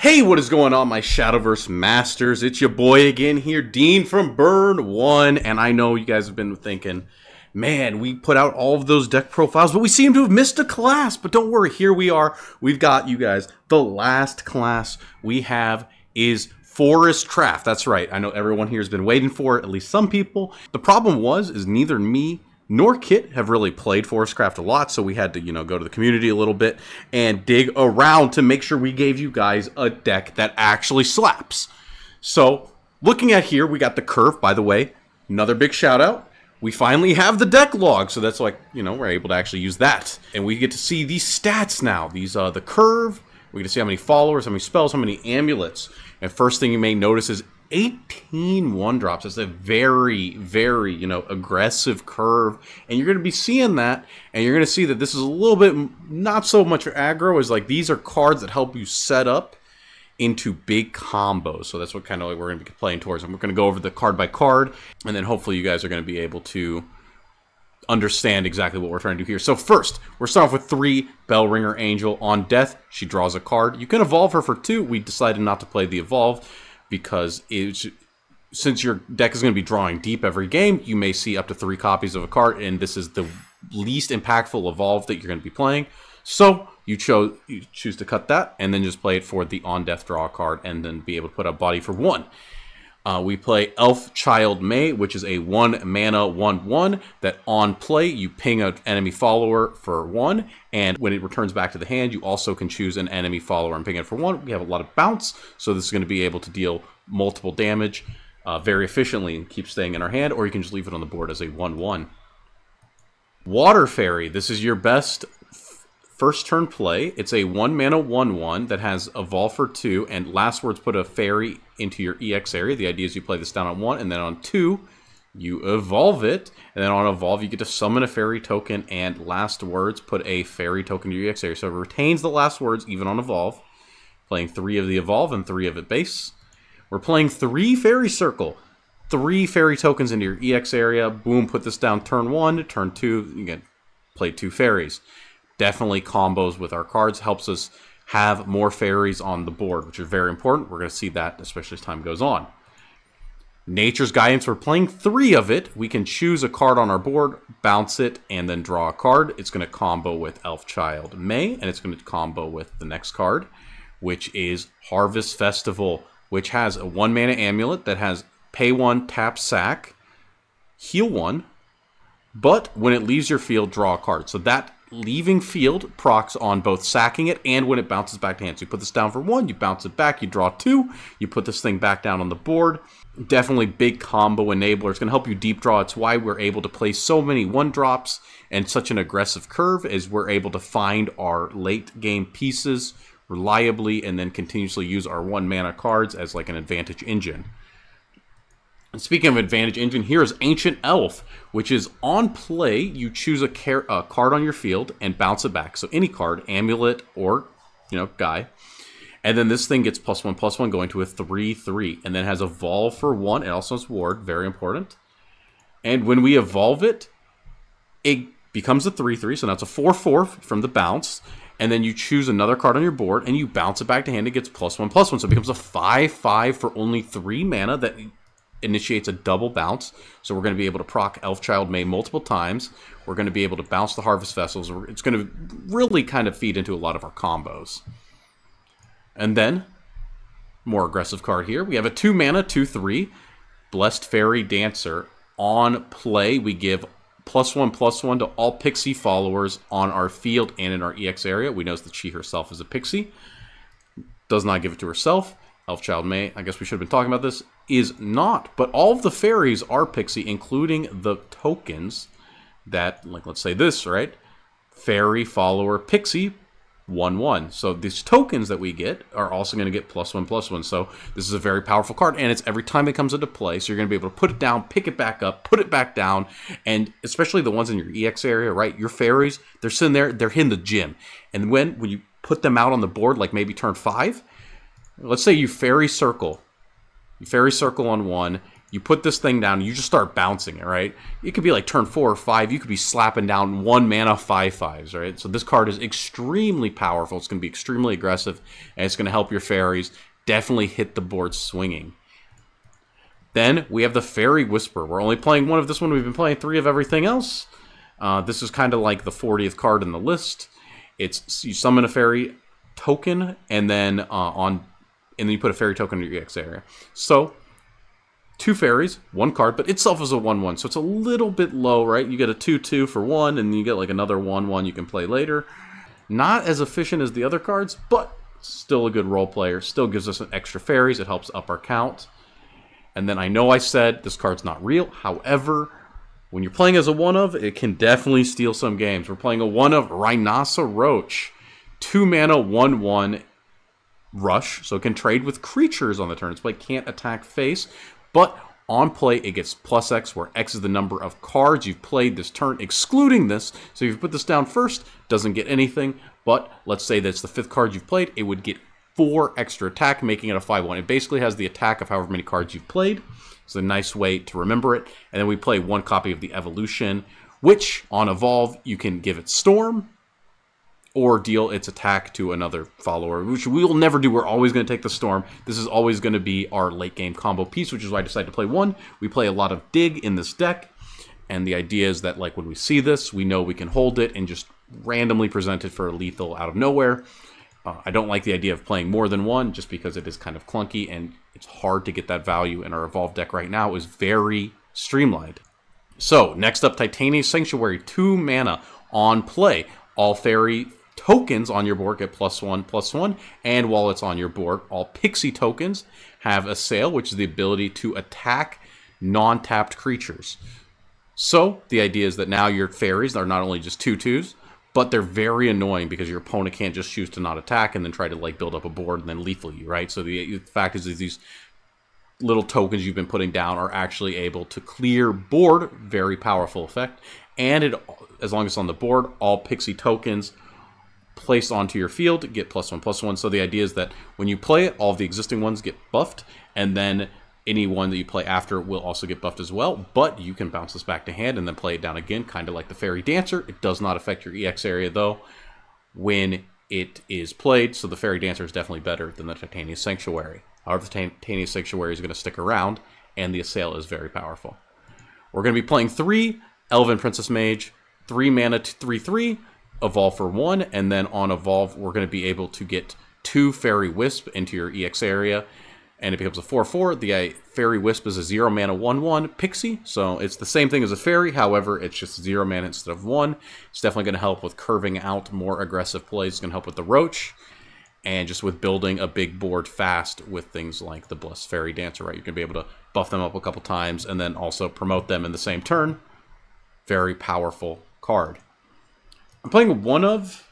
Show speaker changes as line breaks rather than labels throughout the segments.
Hey, what is going on, my Shadowverse masters? It's your boy again here, Dean from Burn 1. And I know you guys have been thinking, man, we put out all of those deck profiles, but we seem to have missed a class. But don't worry, here we are. We've got, you guys, the last class we have is Forest Craft. That's right. I know everyone here has been waiting for it, at least some people. The problem was, is neither me nor Kit have really played Forestcraft a lot, so we had to, you know, go to the community a little bit and dig around to make sure we gave you guys a deck that actually slaps. So, looking at here, we got the curve, by the way. Another big shout out. We finally have the deck log, so that's like, you know, we're able to actually use that. And we get to see these stats now. These, uh, the curve, we get to see how many followers, how many spells, how many amulets. And first thing you may notice is 18 one drops. That's a very, very, you know, aggressive curve. And you're going to be seeing that. And you're going to see that this is a little bit not so much aggro as like these are cards that help you set up into big combos. So that's what kind of like we're going to be playing towards. And we're going to go over the card by card. And then hopefully you guys are going to be able to understand exactly what we're trying to do here. So first, we're starting off with three Bell Ringer Angel on death. She draws a card. You can evolve her for two. We decided not to play the evolve because it's since your deck is going to be drawing deep every game, you may see up to three copies of a card, and this is the least impactful evolve that you're going to be playing. So you chose you choose to cut that, and then just play it for the on death draw card, and then be able to put a body for one. Uh, we play Elf Child May, which is a one mana 1 1 that on play you ping an enemy follower for one. And when it returns back to the hand, you also can choose an enemy follower and ping it for one. We have a lot of bounce, so this is going to be able to deal multiple damage uh, very efficiently and keep staying in our hand, or you can just leave it on the board as a 1 1. Water Fairy, this is your best first turn play. It's a one mana one one that has evolve for two, and last words put a fairy into your EX area. The idea is you play this down on one, and then on two, you evolve it, and then on evolve you get to summon a fairy token, and last words put a fairy token to your EX area. So it retains the last words even on evolve. Playing three of the evolve and three of it base. We're playing three fairy circle three fairy tokens into your EX area. Boom, put this down turn one, turn two, you can play two fairies definitely combos with our cards, helps us have more fairies on the board, which is very important. We're going to see that, especially as time goes on. Nature's Guidance, we're playing three of it. We can choose a card on our board, bounce it, and then draw a card. It's going to combo with Elf Child May, and it's going to combo with the next card, which is Harvest Festival, which has a one mana amulet that has pay one, tap sack, heal one, but when it leaves your field, draw a card. So that leaving field procs on both sacking it and when it bounces back to hands. you put this down for one, you bounce it back, you draw two, you put this thing back down on the board. Definitely big combo enabler. It's going to help you deep draw. It's why we're able to play so many one drops and such an aggressive curve as we're able to find our late game pieces reliably and then continuously use our one mana cards as like an advantage engine. And speaking of advantage engine, here is Ancient Elf, which is on play. You choose a, car a card on your field and bounce it back. So any card, amulet or you know guy, and then this thing gets plus one plus one, going to a three three, and then has evolve for one. It also has ward, very important. And when we evolve it, it becomes a three three. So that's a four four from the bounce. And then you choose another card on your board and you bounce it back to hand. It gets plus one plus one. So it becomes a five five for only three mana that initiates a double bounce. So we're going to be able to proc Elf Child May multiple times. We're going to be able to bounce the Harvest Vessels. It's going to really kind of feed into a lot of our combos. And then, more aggressive card here. We have a 2 mana, 2 3, Blessed Fairy Dancer. On play, we give plus 1, plus 1 to all Pixie followers on our field and in our EX area. We notice that she herself is a Pixie. Does not give it to herself. Elf Child May, I guess we should have been talking about this, is not, but all of the fairies are pixie, including the tokens that, like, let's say this, right? Fairy follower pixie. 1 1. So these tokens that we get are also going to get plus 1 plus 1. So this is a very powerful card, and it's every time it comes into play. So you're going to be able to put it down, pick it back up, put it back down, and especially the ones in your EX area, right? Your fairies, they're sitting there, they're hitting the gym. And when, when you put them out on the board, like maybe turn 5, let's say you fairy circle you fairy circle on one, you put this thing down, you just start bouncing it, right? It could be like turn four or five, you could be slapping down one mana five fives, right? So this card is extremely powerful. It's going to be extremely aggressive, and it's going to help your fairies definitely hit the board swinging. Then we have the Fairy Whisper. We're only playing one of this one. We've been playing three of everything else. Uh, this is kind of like the 40th card in the list. It's you summon a fairy token, and then uh, on and then you put a fairy token in your ex area. So two fairies, one card, but itself is a 1-1, so it's a little bit low, right? You get a 2-2 for one, and you get like another 1-1 you can play later. Not as efficient as the other cards, but still a good role player. Still gives us an extra fairies. It helps up our count. And then I know I said this card's not real. However, when you're playing as a one of, it can definitely steal some games. We're playing a one of Rhinoceros Roach. Two mana, one one rush, so it can trade with creatures on the turn. Its play can't attack face, but on play, it gets plus X, where X is the number of cards you've played this turn, excluding this. So if you put this down first, doesn't get anything. But let's say that's the fifth card you've played, it would get four extra attack, making it a 5-1. It basically has the attack of however many cards you've played. It's a nice way to remember it. And then we play one copy of the Evolution, which on Evolve, you can give it Storm, or deal its attack to another follower, which we will never do. We're always going to take the Storm. This is always going to be our late game combo piece, which is why I decided to play one. We play a lot of Dig in this deck, and the idea is that like when we see this, we know we can hold it and just randomly present it for a lethal out of nowhere. Uh, I don't like the idea of playing more than one just because it is kind of clunky and it's hard to get that value, in our Evolve deck right now is very streamlined. So, next up, Titania's Sanctuary, 2 mana on play. All Fairy tokens on your board get plus one, plus one, and while it's on your board, all pixie tokens have a sail, which is the ability to attack non tapped creatures. So the idea is that now your fairies are not only just two twos, but they're very annoying because your opponent can't just choose to not attack and then try to like build up a board and then lethal you, right? So the, the fact is, is these little tokens you've been putting down are actually able to clear board, very powerful effect, and it as long as it's on the board, all pixie tokens Place onto your field get plus one plus one. So the idea is that when you play it, all of the existing ones get buffed, and then any one that you play after will also get buffed as well, but you can bounce this back to hand and then play it down again, kind of like the Fairy Dancer. It does not affect your EX area, though, when it is played, so the Fairy Dancer is definitely better than the Titanium Sanctuary. However, the Titanium Sanctuary is going to stick around, and the Assail is very powerful. We're going to be playing three Elven Princess Mage, three mana, three, three. Evolve for 1, and then on Evolve, we're going to be able to get two Fairy Wisp into your EX area, and it becomes a 4-4. The uh, Fairy Wisp is a 0 mana 1-1 Pixie, so it's the same thing as a Fairy, however, it's just 0 mana instead of 1. It's definitely going to help with curving out more aggressive plays. It's going to help with the Roach, and just with building a big board fast with things like the Blessed Fairy Dancer, right? You're going to be able to buff them up a couple times and then also promote them in the same turn. Very powerful card. I'm playing one of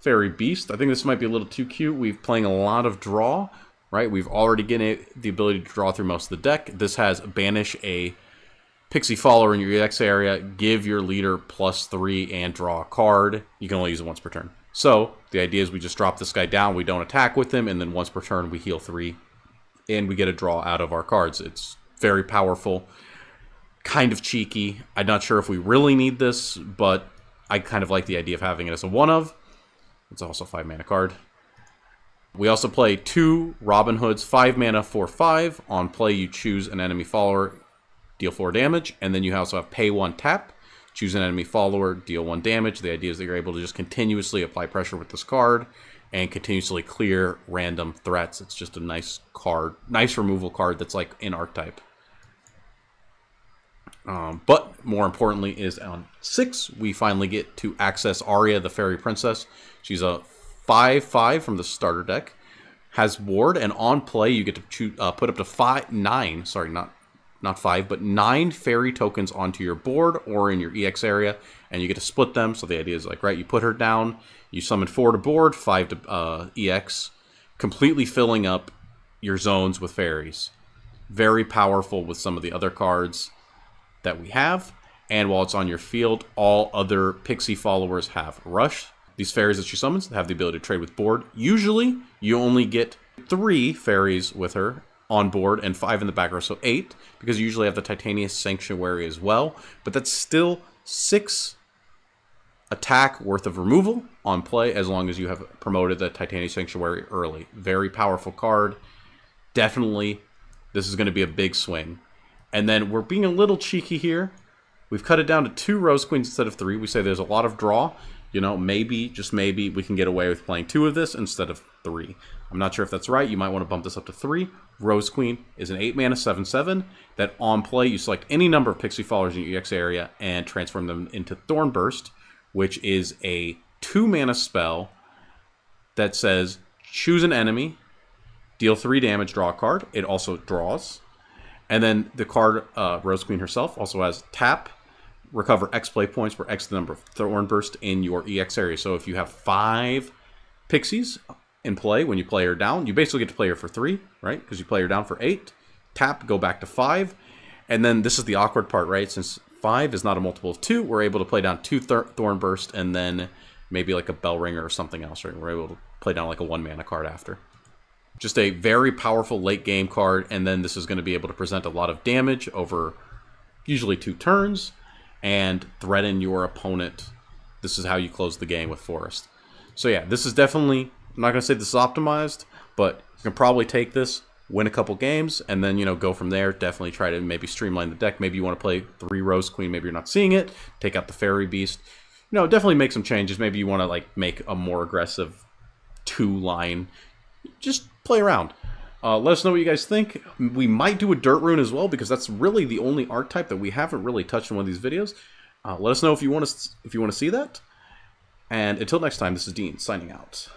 Fairy Beast. I think this might be a little too cute. we have playing a lot of draw, right? We've already given the ability to draw through most of the deck. This has Banish a Pixie Follower in your ex area, give your leader plus three and draw a card. You can only use it once per turn. So the idea is we just drop this guy down, we don't attack with him, and then once per turn we heal three, and we get a draw out of our cards. It's very powerful, kind of cheeky. I'm not sure if we really need this, but I kind of like the idea of having it as a one of. It's also five mana card. We also play two Robin Hoods, five mana, four five. On play, you choose an enemy follower, deal four damage, and then you also have pay one tap, choose an enemy follower, deal one damage. The idea is that you're able to just continuously apply pressure with this card and continuously clear random threats. It's just a nice card, nice removal card that's like an archetype. Um, but more importantly, is on six we finally get to access Arya, the fairy princess. She's a five five from the starter deck, has ward, and on play you get to choose, uh, put up to five nine. Sorry, not not five, but nine fairy tokens onto your board or in your EX area, and you get to split them. So the idea is like, right, you put her down, you summon four to board, five to uh, EX, completely filling up your zones with fairies. Very powerful with some of the other cards that we have. And while it's on your field, all other Pixie followers have Rush. These fairies that she summons have the ability to trade with board. Usually, you only get three fairies with her on board and five in the back row, so eight, because you usually have the Titanius Sanctuary as well. But that's still six attack worth of removal on play as long as you have promoted the Titanius Sanctuary early. Very powerful card. Definitely, this is going to be a big swing and then we're being a little cheeky here. We've cut it down to two Rose Queens instead of three. We say there's a lot of draw. You know, maybe, just maybe, we can get away with playing two of this instead of three. I'm not sure if that's right. You might want to bump this up to three. Rose Queen is an 8 mana 7 7 that on play you select any number of pixie followers in your EX area and transform them into Thorn Burst, which is a 2 mana spell that says choose an enemy, deal 3 damage, draw a card. It also draws. And then the card, uh, Rose Queen herself, also has tap, recover X play points, where X the number of Thorn Burst in your EX area. So if you have five Pixies in play when you play her down, you basically get to play her for three, right? Because you play her down for eight, tap, go back to five. And then this is the awkward part, right? Since five is not a multiple of two, we're able to play down two thor Thorn Burst and then maybe like a Bell Ringer or something else, right? We're able to play down like a one mana card after just a very powerful late game card, and then this is going to be able to present a lot of damage over usually two turns and threaten your opponent. This is how you close the game with Forest. So yeah, this is definitely, I'm not going to say this is optimized, but you can probably take this, win a couple games, and then, you know, go from there. Definitely try to maybe streamline the deck. Maybe you want to play three Rose Queen, maybe you're not seeing it. Take out the Fairy Beast. You know, definitely make some changes. Maybe you want to, like, make a more aggressive two-line just play around. Uh, let us know what you guys think. We might do a dirt rune as well because that's really the only archetype that we haven't really touched in one of these videos. Uh, let us know if you want to if you want to see that. And until next time, this is Dean signing out.